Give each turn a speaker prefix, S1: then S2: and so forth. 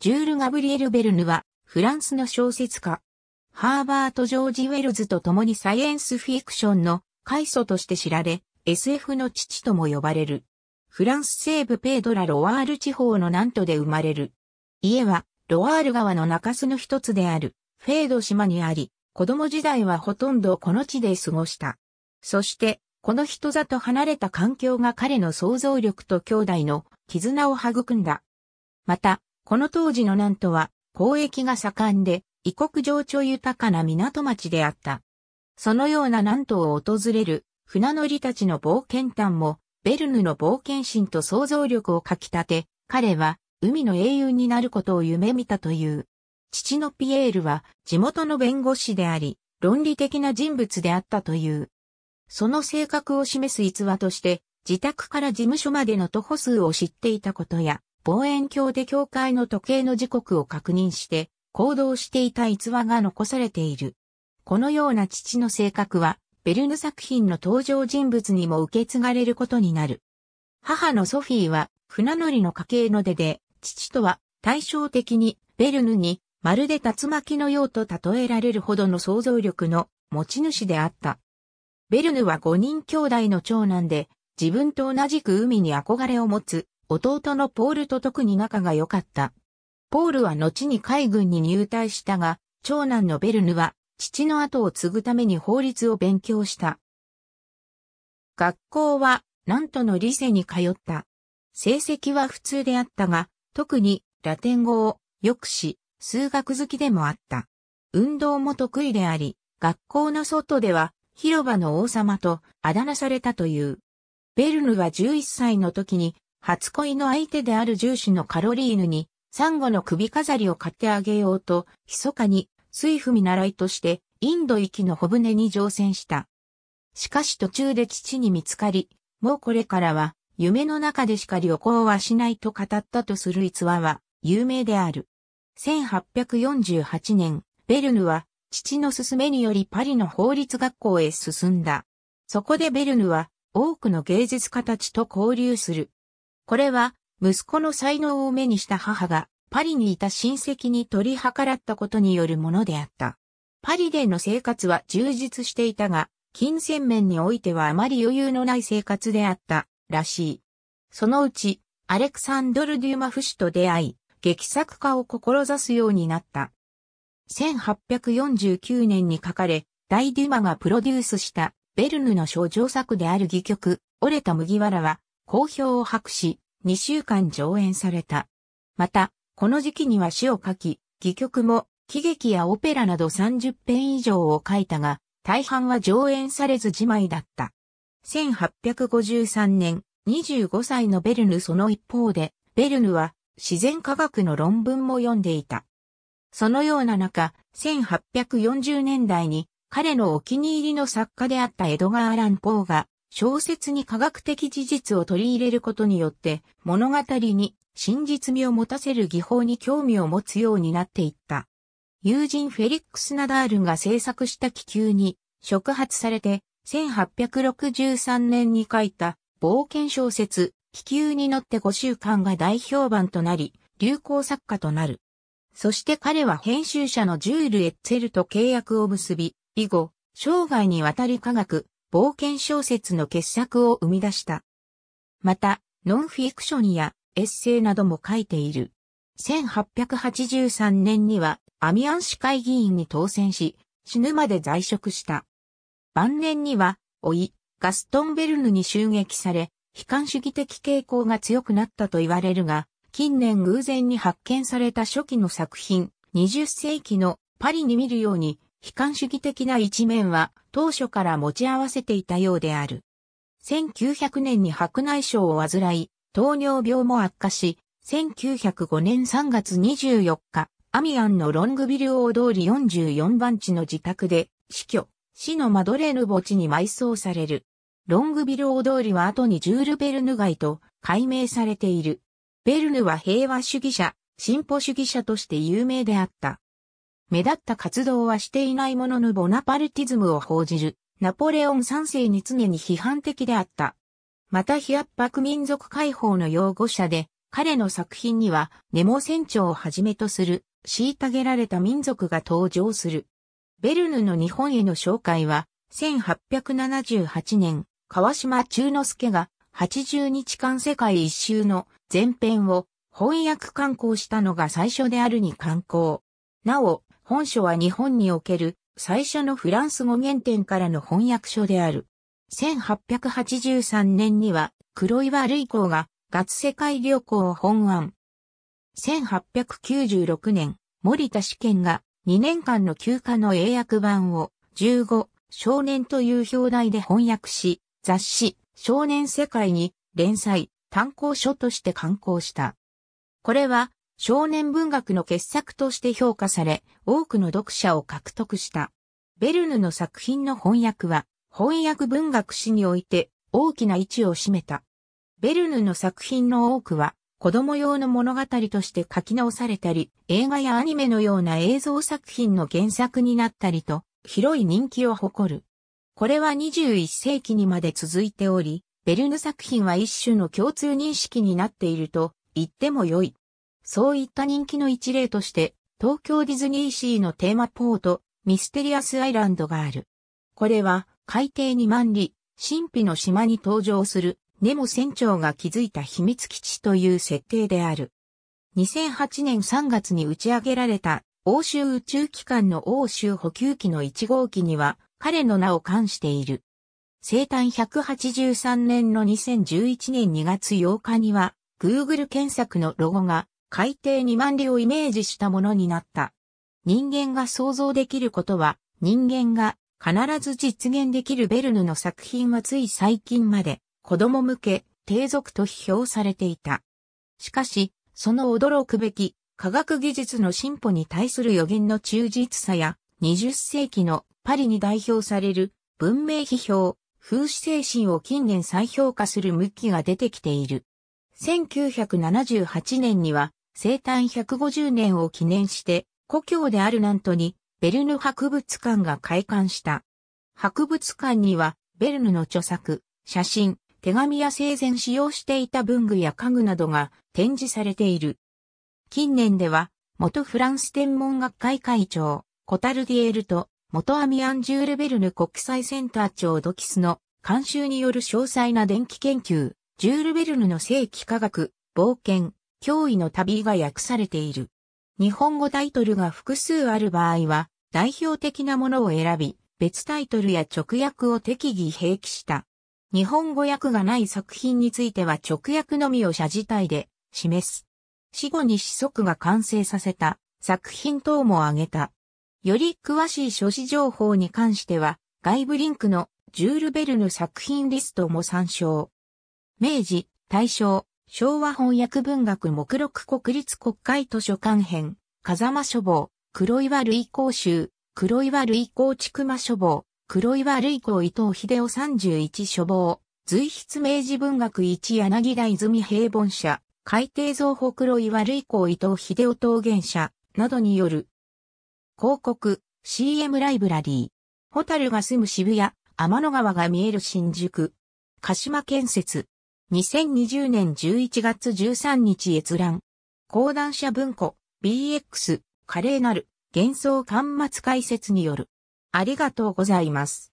S1: ジュール・ガブリエル・ベルヌは、フランスの小説家。ハーバート・ジョージ・ウェルズと共にサイエンスフィクションの開祖として知られ、SF の父とも呼ばれる。フランス西部ペードラ・ロワール地方の南都で生まれる。家は、ロワール川の中州の一つである、フェード島にあり、子供時代はほとんどこの地で過ごした。そして、この人里離れた環境が彼の想像力と兄弟の絆を育んだ。また、この当時の南都は交易が盛んで、異国情緒豊かな港町であった。そのような南都を訪れる船乗りたちの冒険譚も、ベルヌの冒険心と想像力をかきたて、彼は海の英雄になることを夢見たという。父のピエールは地元の弁護士であり、論理的な人物であったという。その性格を示す逸話として、自宅から事務所までの徒歩数を知っていたことや、望遠鏡で教会の時計の時刻を確認して行動していた逸話が残されている。このような父の性格は、ベルヌ作品の登場人物にも受け継がれることになる。母のソフィーは、船乗りの家系の出で、父とは対照的にベルヌにまるで竜巻のようと例えられるほどの想像力の持ち主であった。ベルヌは5人兄弟の長男で、自分と同じく海に憧れを持つ弟のポールと特に仲が良かった。ポールは後に海軍に入隊したが、長男のベルヌは父の後を継ぐために法律を勉強した。学校は何との理性に通った。成績は普通であったが、特にラテン語をよくし、数学好きでもあった。運動も得意であり、学校の外では広場の王様とあだ名されたという。ベルヌは11歳の時に初恋の相手である重視のカロリーヌに、サンゴの首飾りを買ってあげようと、密かに、水踏み習いとして、インド行きの小舟に乗船した。しかし途中で父に見つかり、もうこれからは、夢の中でしか旅行はしないと語ったとする逸話は、有名である。1848年、ベルヌは、父の勧めによりパリの法律学校へ進んだ。そこでベルヌは、多くの芸術家たちと交流する。これは、息子の才能を目にした母が、パリにいた親戚に取り計らったことによるものであった。パリでの生活は充実していたが、金銭面においてはあまり余裕のない生活であった、らしい。そのうち、アレクサンドル・デューマフ氏と出会い、劇作家を志すようになった。1849年に書かれ、大デュマがプロデュースした、ベルヌの象徴作である戯曲、折れた麦わらは、好評を博し、2週間上演された。また、この時期には詩を書き、戯曲も、喜劇やオペラなど30編以上を書いたが、大半は上演されずじまいだった。1853年、25歳のベルヌその一方で、ベルヌは自然科学の論文も読んでいた。そのような中、1840年代に彼のお気に入りの作家であったエドガー・アラン・ポーが小説に科学的事実を取り入れることによって物語に真実味を持たせる技法に興味を持つようになっていった。友人フェリックス・ナダールが制作した気球に触発されて1863年に書いた冒険小説気球に乗って5週間が大評判となり流行作家となる。そして彼は編集者のジュール・エッツェルと契約を結び、以後、生涯にわたり科学、冒険小説の傑作を生み出した。また、ノンフィクションやエッセイなども書いている。1883年にはアミアン市会議員に当選し、死ぬまで在職した。晩年には、老い、ガストンベルヌに襲撃され、悲観主義的傾向が強くなったと言われるが、近年偶然に発見された初期の作品、20世紀のパリに見るように、悲観主義的な一面は当初から持ち合わせていたようである。1900年に白内障を患い、糖尿病も悪化し、1905年3月24日、アミアンのロングビル大通り44番地の自宅で死去、死のマドレーヌ墓地に埋葬される。ロングビル大通りは後にジュール・ベルヌ街と改名されている。ベルヌは平和主義者、進歩主義者として有名であった。目立った活動はしていないもののボナパルティズムを報じる、ナポレオン三世に常に批判的であった。また非圧迫民族解放の擁護者で、彼の作品には、ネモ船長をはじめとする、虐げられた民族が登場する。ベルヌの日本への紹介は、1878年、川島中之助が80日間世界一周の前編を翻訳刊行したのが最初であるに刊行。なお、本書は日本における最初のフランス語原点からの翻訳書である。1883年には黒岩類行が月世界旅行を本案。1896年、森田試験が2年間の休暇の英訳版を15少年という表題で翻訳し、雑誌少年世界に連載、単行書として刊行した。これは少年文学の傑作として評価され、多くの読者を獲得した。ベルヌの作品の翻訳は、翻訳文学史において大きな位置を占めた。ベルヌの作品の多くは、子供用の物語として書き直されたり、映画やアニメのような映像作品の原作になったりと、広い人気を誇る。これは21世紀にまで続いており、ベルヌ作品は一種の共通認識になっていると言っても良い。そういった人気の一例として、東京ディズニーシーのテーマポート、ミステリアスアイランドがある。これは、海底2万里、神秘の島に登場する、ネモ船長が築いた秘密基地という設定である。2008年3月に打ち上げられた、欧州宇宙機関の欧州補給機の1号機には、彼の名を冠している。生誕183年の2011年2月8日には、Google 検索のロゴが海底二万里をイメージしたものになった。人間が想像できることは、人間が必ず実現できるベルヌの作品はつい最近まで、子供向け、低俗と批評されていた。しかし、その驚くべき科学技術の進歩に対する予言の忠実さや、20世紀のパリに代表される文明批評、風刺精神を近年再評価する向きが出てきている。1978年には生誕150年を記念して、故郷であるナントに、ベルヌ博物館が開館した。博物館には、ベルヌの著作、写真、手紙や生前使用していた文具や家具などが展示されている。近年では、元フランス天文学会会長、コタルディエルと、元アミアンジュール・ベルヌ国際センター長ドキスの監修による詳細な電気研究、ジュール・ベルヌの正規科学、冒険、脅威の旅が訳されている。日本語タイトルが複数ある場合は、代表的なものを選び、別タイトルや直訳を適宜併記した。日本語訳がない作品については直訳のみを謝自体で示す。死後に子息が完成させた作品等も挙げた。より詳しい書誌情報に関しては、外部リンクのジュール・ベルヌ作品リストも参照。明治、大正、昭和翻訳文学目録国立国会図書館編、風間書房、黒岩類公集、黒岩類公筑間書房、黒岩類公伊藤秀夫31書房、随筆明治文学1柳田泉平凡社、海底造法黒岩類公伊藤秀夫桃源社、などによる。広告、CM ライブラリー。ホタルが住む渋谷、天の川が見える新宿。鹿島建設。2020年11月13日閲覧。講談社文庫 BX 華麗なる幻想端末解説による。ありがとうございます。